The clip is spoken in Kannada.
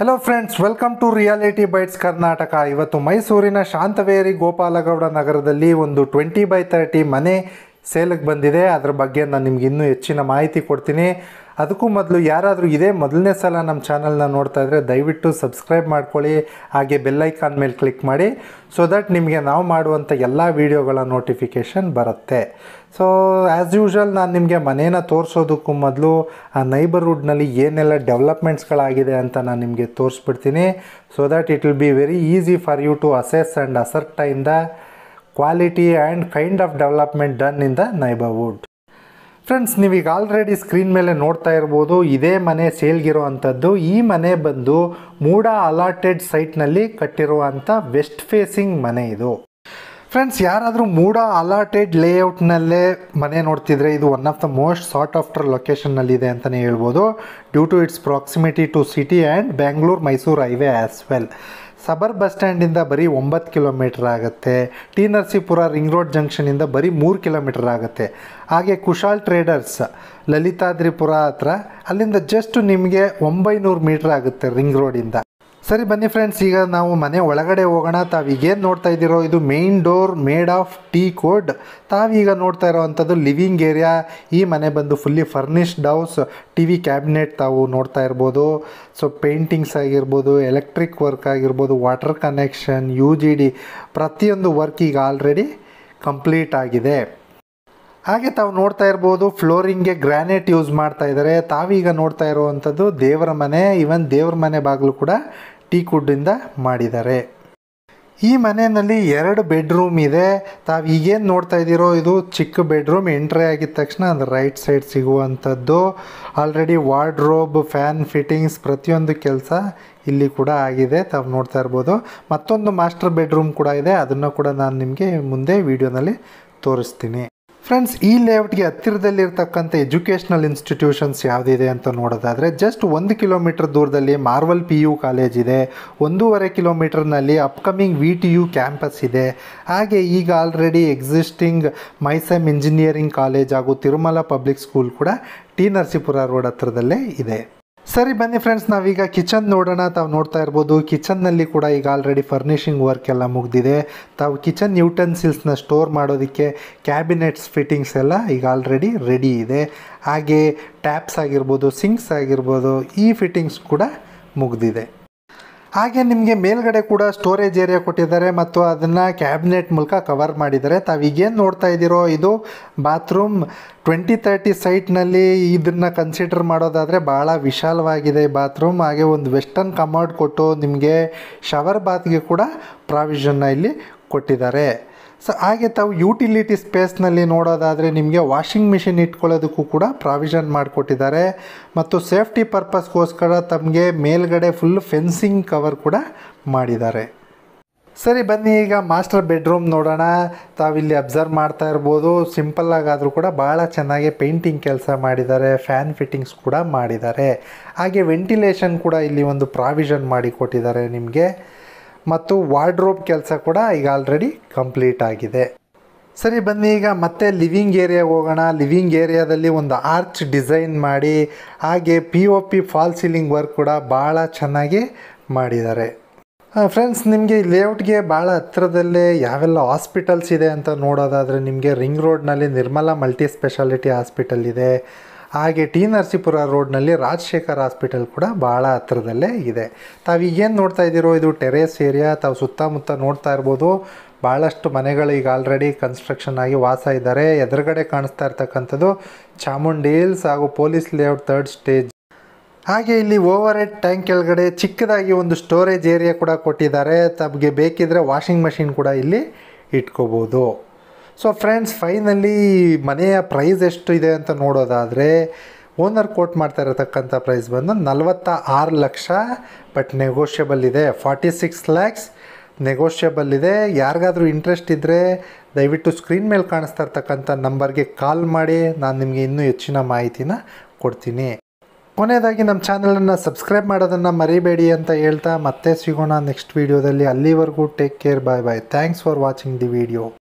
hello friends welcome to reality bytes Karnataka ಇವತ್ತು ಮೈಸೂರಿನ ಶಾಂತವೇರಿ ಗೋಪಾಲಗೌಡ ನಗರದಲ್ಲಿ ಒಂದು ಟ್ವೆಂಟಿ ಬೈ ತರ್ಟಿ ಮನೆ ಸೇಲಿಗೆ ಬಂದಿದೆ ಅದ್ರ ಬಗ್ಗೆ ನಾನು ನಿಮ್ಗೆ ಇನ್ನೂ ಹೆಚ್ಚಿನ ಮಾಹಿತಿ ಕೊಡ್ತೀನಿ ಅದಕ್ಕೂ ಮೊದಲು ಯಾರಾದರೂ ಇದೇ ಮೊದಲನೇ ಸಲ ನಮ್ಮ ಚಾನಲ್ನ ನೋಡ್ತಾ ಇದ್ದರೆ ದಯವಿಟ್ಟು ಸಬ್ಸ್ಕ್ರೈಬ್ ಮಾಡ್ಕೊಳ್ಳಿ ಹಾಗೆ ಬೆಲ್ಲೈಕಾನ್ ಮೇಲೆ ಕ್ಲಿಕ್ ಮಾಡಿ ಸೊ ದಟ್ ನಿಮಗೆ ನಾವು ಮಾಡುವಂಥ ಎಲ್ಲ ವೀಡಿಯೋಗಳ ನೋಟಿಫಿಕೇಷನ್ ಬರುತ್ತೆ ಸೊ ಆ್ಯಸ್ ಯೂಶ್ವಲ್ ನಾನು ನಿಮಗೆ ಮನೇನ ತೋರಿಸೋದಕ್ಕೂ ಮೊದಲು ಆ ನೈಬರ್ಹುಡ್ನಲ್ಲಿ ಏನೆಲ್ಲ ಡೆವಲಪ್ಮೆಂಟ್ಸ್ಗಳಾಗಿದೆ ಅಂತ ನಾನು ನಿಮಗೆ ತೋರಿಸ್ಬಿಡ್ತೀನಿ so that it will be very easy for you to assess and assert the quality and kind of development done in the neighbourhood friends ನೀವೀಗ ಆಲ್ರೆಡಿ ಸ್ಕ್ರೀನ್ ಮೇಲೆ ನೋಡ್ತಾ ಇರ್ಬೋದು ಇದೇ ಮನೆ ಸೇಲ್ಗಿರೋ ಅಂಥದ್ದು ಈ ಮನೆ ಬಂದು ಮೂಡ ಅಲಾಟೆಡ್ ಸೈಟ್ನಲ್ಲಿ ಕಟ್ಟಿರುವಂಥ ವೆಸ್ಟ್ ಫೇಸಿಂಗ್ ಮನೆ ಇದು ಫ್ರೆಂಡ್ಸ್ ಯಾರಾದರೂ ಮೂಡ ಅಲಾಟೆಡ್ ಲೇಔಟ್ನಲ್ಲೇ ಮನೆ ನೋಡ್ತಿದ್ರೆ ಇದು one of the most sought after ಲೊಕೇಶನ್ನಲ್ಲಿದೆ ಅಂತಲೇ ಹೇಳ್ಬೋದು due to its proximity to city and Bangalore Mysore highway as well suburb bus ಸ್ಟ್ಯಾಂಡಿಂದ ಬರೀ ಒಂಬತ್ತು ಕಿಲೋಮೀಟರ್ ಆಗುತ್ತೆ ಟಿ ನರಸೀಪುರ ರಿಂಗ್ ರೋಡ್ ಜಂಕ್ಷನಿಂದ ಬರೀ ಮೂರು ಕಿಲೋಮೀಟರ್ ಆಗುತ್ತೆ ಹಾಗೆ ಕುಶಾಲ್ ಟ್ರೇಡರ್ಸ್ ಲಲಿತಾದ್ರಿಪುರ ಹತ್ರ ಅಲ್ಲಿಂದ ಜಸ್ಟ್ ನಿಮಗೆ ಒಂಬೈನೂರು ಮೀಟರ್ ಆಗುತ್ತೆ ರಿಂಗ್ ರೋಡಿಂದ ಸರಿ ಬನ್ನಿ ಫ್ರೆಂಡ್ಸ್ ಈಗ ನಾವು ಮನೆ ಒಳಗಡೆ ಹೋಗೋಣ ತಾವೀಗೇನು ನೋಡ್ತಾ ಇದ್ದೀರೋ ಇದು main door made of teak wood ತಾವೀಗ ನೋಡ್ತಾ ಅಂಥದ್ದು ಲಿವಿಂಗ್ ಏರಿಯಾ ಈ ಮನೆ ಬಂದು fully furnished house T V cabinet ತಾವು ನೋಡ್ತಾ ಇರ್ಬೋದು ಸೊ ಪೇಂಟಿಂಗ್ಸ್ ಆಗಿರ್ಬೋದು ಎಲೆಕ್ಟ್ರಿಕ್ ವರ್ಕ್ ಆಗಿರ್ಬೋದು water connection U G D ಪ್ರತಿಯೊಂದು ವರ್ಕ್ ಈಗ ಆಲ್ರೆಡಿ ಕಂಪ್ಲೀಟ್ ಆಗಿದೆ ಹಾಗೆ ತಾವು ನೋಡ್ತಾ ಇರ್ಬೋದು ಫ್ಲೋರಿಂಗ್ಗೆ ಗ್ರ್ಯಾನೇಟ್ ಯೂಸ್ ಮಾಡ್ತಾ ಇದ್ದಾರೆ ತಾವೀಗ ನೋಡ್ತಾ ಇರುವಂಥದ್ದು ದೇವರ ಮನೆ ಇವನ್ ದೇವ್ರ ಮನೆ ಬಾಗಿಲು ಕೂಡ ಟೀ ಕುಡ್ಡಿಂದ ಮಾಡಿದ್ದಾರೆ ಈ ಮನೆಯಲ್ಲಿ ಎರಡು ಬೆಡ್ರೂಮ್ ಇದೆ ತಾವು ಈಗೇನು ನೋಡ್ತಾ ಇದ್ದೀರೋ ಇದು ಚಿಕ್ಕ ಬೆಡ್ರೂಮ್ ಎಂಟ್ರಿ ಆಗಿದ ತಕ್ಷಣ ಅದು ರೈಟ್ ಸೈಡ್ ಸಿಗುವಂಥದ್ದು ಆಲ್ರೆಡಿ ವಾರ್ಡ್ರೋಬ್ ಫ್ಯಾನ್ ಫಿಟ್ಟಿಂಗ್ಸ್ ಪ್ರತಿಯೊಂದು ಕೆಲಸ ಇಲ್ಲಿ ಕೂಡ ಆಗಿದೆ ತಾವು ನೋಡ್ತಾ ಇರ್ಬೋದು ಮತ್ತೊಂದು ಮಾಸ್ಟರ್ ಬೆಡ್ರೂಮ್ ಕೂಡ ಇದೆ ಅದನ್ನು ಕೂಡ ನಾನು ನಿಮಗೆ ಮುಂದೆ ವೀಡಿಯೋನಲ್ಲಿ ತೋರಿಸ್ತೀನಿ ಫ್ರೆಂಡ್ಸ್ ಈ ಲೇಔಟ್ಗೆ ಹತ್ತಿರದಲ್ಲಿರ್ತಕ್ಕಂಥ ಎಜುಕೇಷನಲ್ ಇನ್ಸ್ಟಿಟ್ಯೂಷನ್ಸ್ ಯಾವುದಿದೆ ಅಂತ ನೋಡೋದಾದರೆ ಜಸ್ಟ್ ಒಂದು ಕಿಲೋಮೀಟರ್ ದೂರದಲ್ಲಿ ಮಾರ್ವಲ್ ಪಿ ಯು ಕಾಲೇಜ್ ಇದೆ ಒಂದೂವರೆ ಕಿಲೋಮೀಟರ್ನಲ್ಲಿ upcoming V T U campus ಇದೆ ಹಾಗೆ ಈಗ ಆಲ್ರೆಡಿ ಎಕ್ಸಿಸ್ಟಿಂಗ್ ಮೈಸಮ್ ಇಂಜಿನಿಯರಿಂಗ್ ಕಾಲೇಜ್ ಹಾಗೂ ತಿರುಮಲ ಪಬ್ಲಿಕ್ ಸ್ಕೂಲ್ ಕೂಡ ಟಿ ನರಸೀಪುರ ರೋಡ್ ಹತ್ತಿರದಲ್ಲೇ ಇದೆ ಸರಿ ಬನ್ನಿ ಫ್ರೆಂಡ್ಸ್ ನಾವೀಗ ಕಿಚನ್ ನೋಡೋಣ ತಾವು ನೋಡ್ತಾ ಇರ್ಬೋದು ಕಿಚನ್ನಲ್ಲಿ ಕೂಡ ಈಗ ಆಲ್ರೆಡಿ ಫರ್ನಿಷಿಂಗ್ ವರ್ಕ್ ಎಲ್ಲ ಮುಗಿದಿದೆ ತಾವು ಕಿಚನ್ ಯೂಟೆನ್ಸಿಲ್ಸ್ನ ಸ್ಟೋರ್ ಮಾಡೋದಕ್ಕೆ ಕ್ಯಾಬಿನೆಟ್ಸ್ ಫಿಟ್ಟಿಂಗ್ಸ್ ಎಲ್ಲ ಈಗ ಆಲ್ರೆಡಿ ರೆಡಿ ಇದೆ ಹಾಗೆ ಟ್ಯಾಪ್ಸ್ ಆಗಿರ್ಬೋದು ಸಿಂಕ್ಸ್ ಆಗಿರ್ಬೋದು ಈ ಫಿಟ್ಟಿಂಗ್ಸ್ ಕೂಡ ಮುಗಿದಿದೆ ಹಾಗೆ ನಿಮಗೆ ಮೇಲ್ಗಡೆ ಕೂಡ ಸ್ಟೋರೇಜ್ ಏರಿಯಾ ಕೊಟ್ಟಿದ್ದಾರೆ ಮತ್ತು ಅದನ್ನು ಕ್ಯಾಬಿನೆಟ್ ಮೂಲಕ ಕವರ್ ಮಾಡಿದ್ದಾರೆ ತಾವು ಈಗೇನು ನೋಡ್ತಾ ಇದ್ದೀರೋ ಇದು ಬಾತ್ರೂಮ್ ಟ್ವೆಂಟಿ ತರ್ಟಿ ಸೈಟ್ನಲ್ಲಿ ಇದನ್ನು ಕನ್ಸಿಡರ್ ಮಾಡೋದಾದರೆ ಭಾಳ ವಿಶಾಲವಾಗಿದೆ ಬಾತ್ರೂಮ್ ಹಾಗೆ ಒಂದು ವೆಸ್ಟರ್ನ್ ಕಮೌಂಟ್ ಕೊಟ್ಟು ನಿಮಗೆ ಶವರ್ ಬಾತ್ಗೆ ಕೂಡ ಪ್ರಾವಿಷನ್ನ ಇಲ್ಲಿ ಕೊಟ್ಟಿದ್ದಾರೆ ಸೊ ಹಾಗೆ ತಾವು ಯುಟಿಲಿಟಿ ಸ್ಪೇಸ್ನಲ್ಲಿ ನೋಡೋದಾದರೆ ನಿಮಗೆ ವಾಷಿಂಗ್ ಮಿಷಿನ್ ಇಟ್ಕೊಳ್ಳೋದಕ್ಕೂ ಕೂಡ ಪ್ರಾವಿಷನ್ ಮಾಡಿಕೊಟ್ಟಿದ್ದಾರೆ ಮತ್ತು ಸೇಫ್ಟಿ ಪರ್ಪಸ್ಗೋಸ್ಕರ ತಮಗೆ ಮೇಲ್ಗಡೆ ಫುಲ್ ಫೆನ್ಸಿಂಗ್ ಕವರ್ ಕೂಡ ಮಾಡಿದ್ದಾರೆ ಸರಿ ಬನ್ನಿ ಈಗ ಮಾಸ್ಟರ್ ಬೆಡ್ರೂಮ್ ನೋಡೋಣ ತಾವಿಲ್ಲಿ ಅಬ್ಸರ್ವ್ ಮಾಡ್ತಾ ಇರ್ಬೋದು ಸಿಂಪಲ್ ಆಗಾದರೂ ಕೂಡ ಭಾಳ ಚೆನ್ನಾಗಿ ಪೇಂಟಿಂಗ್ ಕೆಲಸ ಮಾಡಿದ್ದಾರೆ ಫ್ಯಾನ್ ಫಿಟ್ಟಿಂಗ್ಸ್ ಕೂಡ ಮಾಡಿದ್ದಾರೆ ಹಾಗೆ ವೆಂಟಿಲೇಷನ್ ಕೂಡ ಇಲ್ಲಿ ಒಂದು ಪ್ರಾವಿಷನ್ ಮಾಡಿಕೊಟ್ಟಿದ್ದಾರೆ ನಿಮಗೆ ಮತ್ತು ವಾರ್ಡ್ರೋಬ್ ಕೆಲಸ ಕೂಡ ಈಗ ಆಲ್ರೆಡಿ ಕಂಪ್ಲೀಟ್ ಆಗಿದೆ ಸರಿ ಬನ್ನಿ ಈಗ ಮತ್ತೆ ಲಿವಿಂಗ್ ಏರಿಯಾಗೆ ಹೋಗೋಣ ಲಿವಿಂಗ್ ಏರಿಯಾದಲ್ಲಿ ಒಂದು ಆರ್ಚ್ ಡಿಸೈನ್ ಮಾಡಿ ಹಾಗೆ P O P fall ceiling work ಕೂಡ ಭಾಳ ಚೆನ್ನಾಗಿ ಮಾಡಿದ್ದಾರೆ ಫ್ರೆಂಡ್ಸ್ ನಿಮಗೆ ಲೇಔಟ್ಗೆ ಭಾಳ ಹತ್ತಿರದಲ್ಲೇ ಯಾವೆಲ್ಲ ಹಾಸ್ಪಿಟಲ್ಸ್ ಇದೆ ಅಂತ ನೋಡೋದಾದರೆ ನಿಮಗೆ ರಿಂಗ್ ರೋಡ್ನಲ್ಲಿ ನಿರ್ಮಲಾ ಮಲ್ಟಿ ಸ್ಪೆಷಾಲಿಟಿ ಹಾಸ್ಪಿಟಲ್ ಇದೆ ಹಾಗೆ ಟಿ ನರಸೀಪುರ ರೋಡ್ನಲ್ಲಿ ರಾಜಶೇಖರ್ ಹಾಸ್ಪಿಟಲ್ ಕೂಡ ಭಾಳ ಹತ್ತಿರದಲ್ಲೇ ಇದೆ ತಾವೀಗೇನು ನೋಡ್ತಾ ಇದ್ದೀರೋ ಇದು ಟೆರೇಸ್ ಏರಿಯಾ ತಾವು ಸುತ್ತಮುತ್ತ ನೋಡ್ತಾ ಇರ್ಬೋದು ಭಾಳಷ್ಟು ಮನೆಗಳು ಈಗ ಆಲ್ರೆಡಿ ಕನ್ಸ್ಟ್ರಕ್ಷನ್ ಆಗಿ ವಾಸ ಇದ್ದಾರೆ ಎದುರುಗಡೆ ಕಾಣಿಸ್ತಾ ಇರ್ತಕ್ಕಂಥದ್ದು ಚಾಮುಂಡಿ ಹಿಲ್ಸ್ ಹಾಗೂ ಪೊಲೀಸ್ ಲೇಔಟ್ ಥರ್ಡ್ ಸ್ಟೇಜ್ ಹಾಗೆ ಇಲ್ಲಿ ಓವರ್ ಹೆಡ್ ಟ್ಯಾಂಕ್ ಕೆಳಗಡೆ ಚಿಕ್ಕದಾಗಿ ಒಂದು ಸ್ಟೋರೇಜ್ ಏರಿಯಾ ಕೂಡ ಕೊಟ್ಟಿದ್ದಾರೆ ತಮಗೆ ಬೇಕಿದ್ರೆ ವಾಷಿಂಗ್ ಮಷಿನ್ ಕೂಡ ಇಲ್ಲಿ ಇಟ್ಕೋಬೋದು ಸೊ ಫ್ರೆಂಡ್ಸ್ ಫೈನಲಿ ಮನೆಯ ಪ್ರೈಸ್ ಎಷ್ಟು ಇದೆ ಅಂತ ನೋಡೋದಾದರೆ ಓನರ್ ಕೋಟ್ ಮಾಡ್ತಾ ಇರತಕ್ಕಂಥ ಪ್ರೈಸ್ ಬಂದು ನಲವತ್ತ ಆರು ಲಕ್ಷ ಬಟ್ ನೆಗೋಷಿಯಬಲ್ ಇದೆ ಫಾರ್ಟಿ ಸಿಕ್ಸ್ ಲ್ಯಾಕ್ಸ್ ನೆಗೋಷಿಯಬಲ್ ಇದೆ ಯಾರಿಗಾದರೂ ಇಂಟ್ರೆಸ್ಟ್ ಇದ್ದರೆ ದಯವಿಟ್ಟು ಸ್ಕ್ರೀನ್ ಮೇಲೆ ಕಾಣಿಸ್ತಾ ಇರ್ತಕ್ಕಂಥ ನಂಬರ್ಗೆ ಕಾಲ್ ಮಾಡಿ ನಾನು ನಿಮಗೆ ಇನ್ನೂ ಹೆಚ್ಚಿನ ಮಾಹಿತಿನ ಕೊಡ್ತೀನಿ ಕೊನೆಯದಾಗಿ ನಮ್ಮ ಚಾನಲನ್ನು ಸಬ್ಸ್ಕ್ರೈಬ್ ಮಾಡೋದನ್ನು ಮರಿಬೇಡಿ ಅಂತ ಹೇಳ್ತಾ ಮತ್ತೆ ಸಿಗೋಣ ನೆಕ್ಸ್ಟ್ ವೀಡಿಯೋದಲ್ಲಿ ಅಲ್ಲಿವರೆಗೂ take care bye bye thanks for watching the video